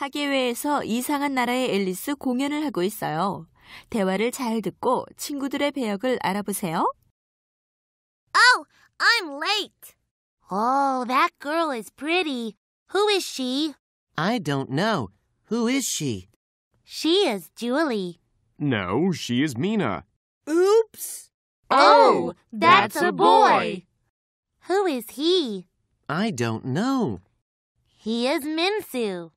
학예회에서 이상한 나라의 앨리스 공연을 하고 있어요. 대화를 잘 듣고 친구들의 배역을 알아보세요. Oh, I'm late. Oh, that girl is pretty. Who is she? I don't know. Who is she? She is Julie. No, she is Mina. Oops. Oh, that's a boy. Who is he? I don't know. He is Minsu.